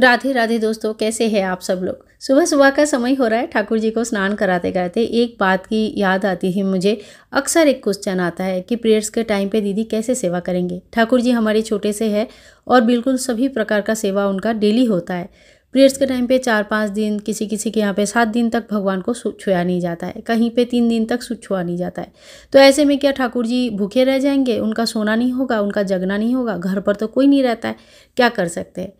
राधे राधे दोस्तों कैसे हैं आप सब लोग सुबह सुबह का समय हो रहा है ठाकुर जी को स्नान कराते कराते एक बात की याद आती है मुझे अक्सर एक क्वेश्चन आता है कि प्रेयर्स के टाइम पे दीदी कैसे सेवा करेंगे ठाकुर जी हमारे छोटे से है और बिल्कुल सभी प्रकार का सेवा उनका डेली होता है प्रेयर्स के टाइम पे चार पाँच दिन किसी किसी के यहाँ पे सात दिन तक भगवान को छुआ नहीं जाता है कहीं पे तीन दिन तक छुआ नहीं जाता है तो ऐसे में क्या ठाकुर जी भूखे रह जाएंगे उनका सोना नहीं होगा उनका जगना नहीं होगा घर पर तो कोई नहीं रहता है क्या कर सकते हैं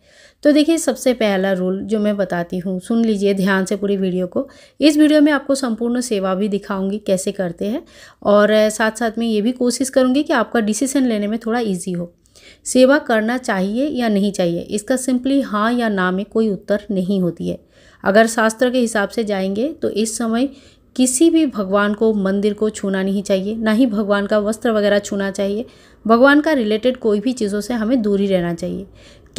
तो देखिए सबसे पहला रूल जो मैं बताती हूँ सुन लीजिए ध्यान से पूरी वीडियो को इस वीडियो में आपको संपूर्ण सेवा भी दिखाऊंगी कैसे करते हैं और साथ साथ में ये भी कोशिश करूँगी कि आपका डिसीजन लेने में थोड़ा ईजी हो सेवा करना चाहिए या नहीं चाहिए इसका सिंपली हाँ या ना में कोई उत्तर नहीं होती है अगर शास्त्र के हिसाब से जाएंगे तो इस समय किसी भी भगवान को मंदिर को छूना नहीं चाहिए ना ही भगवान का वस्त्र वगैरह छूना चाहिए भगवान का रिलेटेड कोई भी चीज़ों से हमें दूरी रहना चाहिए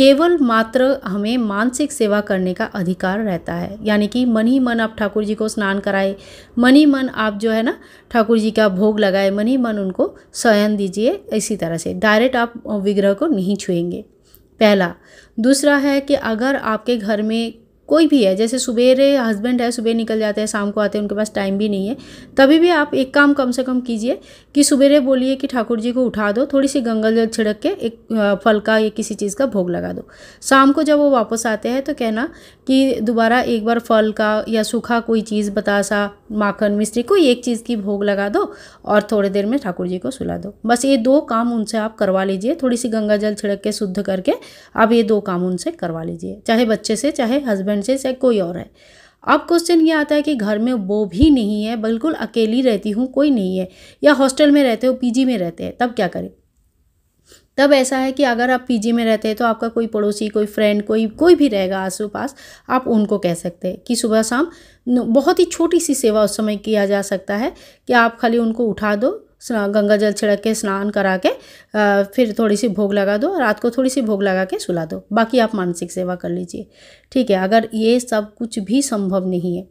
केवल मात्र हमें मानसिक सेवा करने का अधिकार रहता है यानी कि मन ही मन आप ठाकुर जी को स्नान कराए मन ही मन आप जो है ना ठाकुर जी का भोग लगाए मन ही मन उनको शयन दीजिए इसी तरह से डायरेक्ट आप विग्रह को नहीं छुएंगे पहला दूसरा है कि अगर आपके घर में कोई भी है जैसे सुबेरे हस्बैंड है सुबह निकल जाते हैं शाम को आते हैं उनके पास टाइम भी नहीं है तभी भी आप एक काम कम से कम कीजिए कि सुबेरे बोलिए कि ठाकुर जी को उठा दो थोड़ी सी गंगा जल छिड़क के एक फल का या किसी चीज़ का भोग लगा दो शाम को जब वो वापस आते हैं तो कहना कि दोबारा एक बार फल का या सूखा कोई चीज़ बतासा माखन मिश्री कोई एक चीज़ की भोग लगा दो और थोड़ी देर में ठाकुर जी को सुला दो बस ये दो काम उनसे आप करवा लीजिए थोड़ी सी गंगा जल छिड़क के शुद्ध करके आप ये दो काम उनसे करवा लीजिए चाहे बच्चे से चाहे हस्बैंड चांसेस है कोई और है अब क्वेश्चन ये आता है कि घर में वो भी नहीं है बिल्कुल अकेली रहती हूँ कोई नहीं है या हॉस्टल में रहते हो पीजी में रहते हैं तब क्या करें तब ऐसा है कि अगर आप पीजी में रहते हैं तो आपका कोई पड़ोसी कोई फ्रेंड कोई कोई भी रहेगा आसो पास आप उनको कह सकते हैं कि सुबह शाम बहुत ही छोटी सी सेवा उस समय किया जा सकता है कि आप खाली उनको उठा दो स्नान गंगा जल छिड़क के स्नान करा के आ, फिर थोड़ी सी भोग लगा दो रात को थोड़ी सी भोग लगा के सुला दो बाकी आप मानसिक सेवा कर लीजिए ठीक है अगर ये सब कुछ भी संभव नहीं है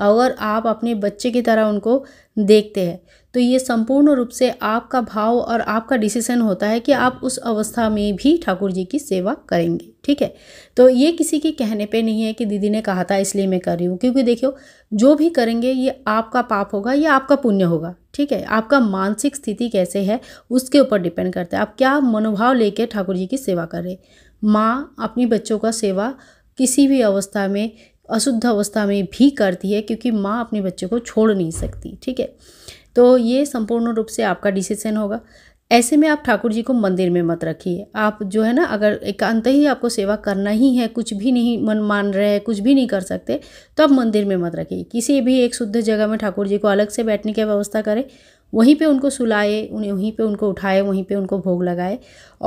अगर आप अपने बच्चे की तरह उनको देखते हैं तो ये संपूर्ण रूप से आपका भाव और आपका डिसीजन होता है कि आप उस अवस्था में भी ठाकुर जी की सेवा करेंगे ठीक है तो ये किसी के कहने पे नहीं है कि दीदी ने कहा था इसलिए मैं कर रही हूँ क्योंकि देखियो जो भी करेंगे ये आपका पाप होगा या आपका पुण्य होगा ठीक है आपका मानसिक स्थिति कैसे है उसके ऊपर डिपेंड करता है आप क्या मनोभाव लेके ठाकुर जी की सेवा कर रहे माँ अपनी बच्चों का सेवा किसी भी अवस्था में अशुद्ध अवस्था में भी करती है क्योंकि माँ अपने बच्चे को छोड़ नहीं सकती ठीक है तो ये संपूर्ण रूप से आपका डिसीजन होगा ऐसे में आप ठाकुर जी को मंदिर में मत रखिए आप जो है ना अगर एकांत ही आपको सेवा करना ही है कुछ भी नहीं मन मान रहे हैं कुछ भी नहीं कर सकते तो आप मंदिर में मत रखिए किसी भी एक शुद्ध जगह में ठाकुर जी को अलग से बैठने की व्यवस्था करें वहीं पे उनको सुलाए उन्हें वहीं पे उनको उठाए वहीं पे उनको भोग लगाए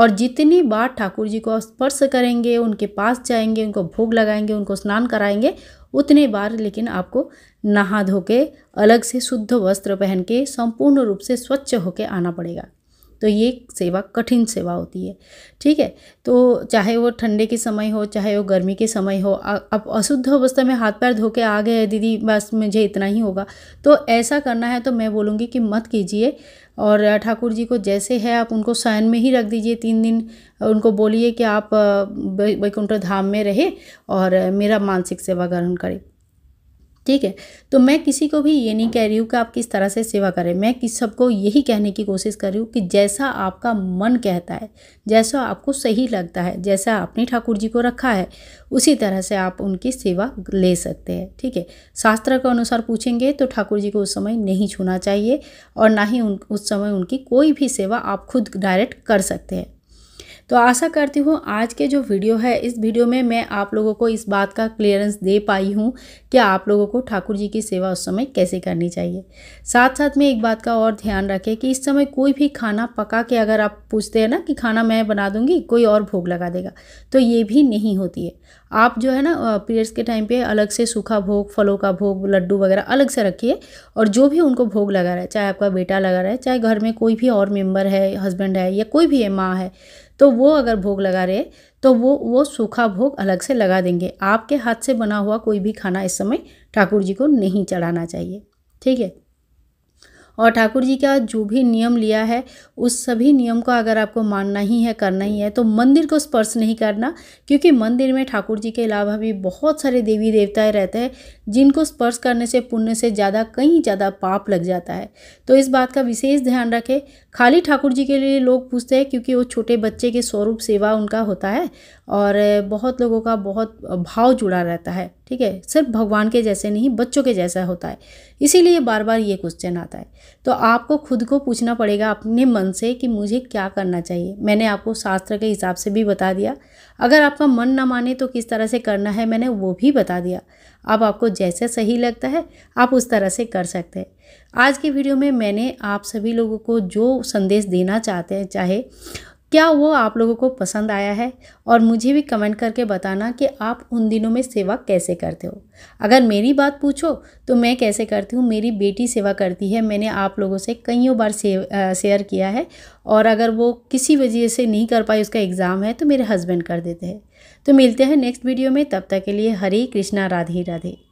और जितनी बार ठाकुर जी को स्पर्श करेंगे उनके पास जाएंगे उनको भोग लगाएंगे उनको स्नान कराएंगे उतने बार लेकिन आपको नहा धो के अलग से शुद्ध वस्त्र पहन के संपूर्ण रूप से स्वच्छ होके आना पड़ेगा तो ये सेवा कठिन सेवा होती है ठीक है तो चाहे वो ठंडे के समय हो चाहे वो गर्मी के समय हो अब अशुद्ध अवस्था में हाथ पैर धो के आ गए दीदी बस मुझे इतना ही होगा तो ऐसा करना है तो मैं बोलूँगी कि मत कीजिए और ठाकुर जी को जैसे है आप उनको शयन में ही रख दीजिए तीन दिन उनको बोलिए कि आप वैकुंठ धाम में रहे और मेरा मानसिक सेवा ग्रहण करें ठीक है तो मैं किसी को भी ये नहीं कह रही हूँ कि आप किस तरह से सेवा करें मैं किस सबको यही कहने की कोशिश कर रही हूँ कि जैसा आपका मन कहता है जैसा आपको सही लगता है जैसा आपने ठाकुर जी को रखा है उसी तरह से आप उनकी सेवा ले सकते हैं ठीक है शास्त्र के अनुसार पूछेंगे तो ठाकुर जी को उस समय नहीं छूना चाहिए और ना ही उन उस समय उनकी कोई भी सेवा आप खुद डायरेक्ट कर सकते हैं तो आशा करती हूँ आज के जो वीडियो है इस वीडियो में मैं आप लोगों को इस बात का क्लियरेंस दे पाई हूँ कि आप लोगों को ठाकुर जी की सेवा उस समय कैसे करनी चाहिए साथ साथ में एक बात का और ध्यान रखें कि इस समय कोई भी खाना पका के अगर आप पूछते हैं ना कि खाना मैं बना दूँगी कोई और भोग लगा देगा तो ये भी नहीं होती है आप जो है ना पीरियड्स के टाइम पे अलग से सूखा भोग फलों का भोग लड्डू वगैरह अलग से रखिए और जो भी उनको भोग लगा रहा है चाहे आपका बेटा लगा रहा है चाहे घर में कोई भी और मेम्बर है हस्बैंड है या कोई भी है माँ है तो वो अगर भोग लगा रहे तो वो वो सूखा भोग अलग से लगा देंगे आपके हाथ से बना हुआ कोई भी खाना इस समय ठाकुर जी को नहीं चढ़ाना चाहिए ठीक है और ठाकुर जी का जो भी नियम लिया है उस सभी नियम को अगर आपको मानना ही है करना ही है तो मंदिर को स्पर्श नहीं करना क्योंकि मंदिर में ठाकुर जी के अलावा भी बहुत सारे देवी देवताएँ रहते हैं जिनको स्पर्श करने से पुण्य से ज़्यादा कहीं ज़्यादा पाप लग जाता है तो इस बात का विशेष ध्यान रखें खाली ठाकुर जी के लिए लोग पूछते हैं क्योंकि वो छोटे बच्चे के स्वरूप सेवा उनका होता है और बहुत लोगों का बहुत भाव जुड़ा रहता है ठीक है सिर्फ भगवान के जैसे नहीं बच्चों के जैसा होता है इसीलिए बार बार ये क्वेश्चन आता है तो आपको खुद को पूछना पड़ेगा अपने मन से कि मुझे क्या करना चाहिए मैंने आपको शास्त्र के हिसाब से भी बता दिया अगर आपका मन ना माने तो किस तरह से करना है मैंने वो भी बता दिया अब आपको जैसे सही लगता है आप उस तरह से कर सकते हैं आज की वीडियो में मैंने आप सभी लोगों को जो संदेश देना चाहते हैं चाहे क्या वो आप लोगों को पसंद आया है और मुझे भी कमेंट करके बताना कि आप उन दिनों में सेवा कैसे करते हो अगर मेरी बात पूछो तो मैं कैसे करती हूँ मेरी बेटी सेवा करती है मैंने आप लोगों से कईयों बार शेयर किया है और अगर वो किसी वजह से नहीं कर पाई उसका एग्ज़ाम है तो मेरे हस्बैंड कर देते हैं तो मिलते हैं नेक्स्ट वीडियो में तब तक के लिए हरे कृष्णा राधे राधे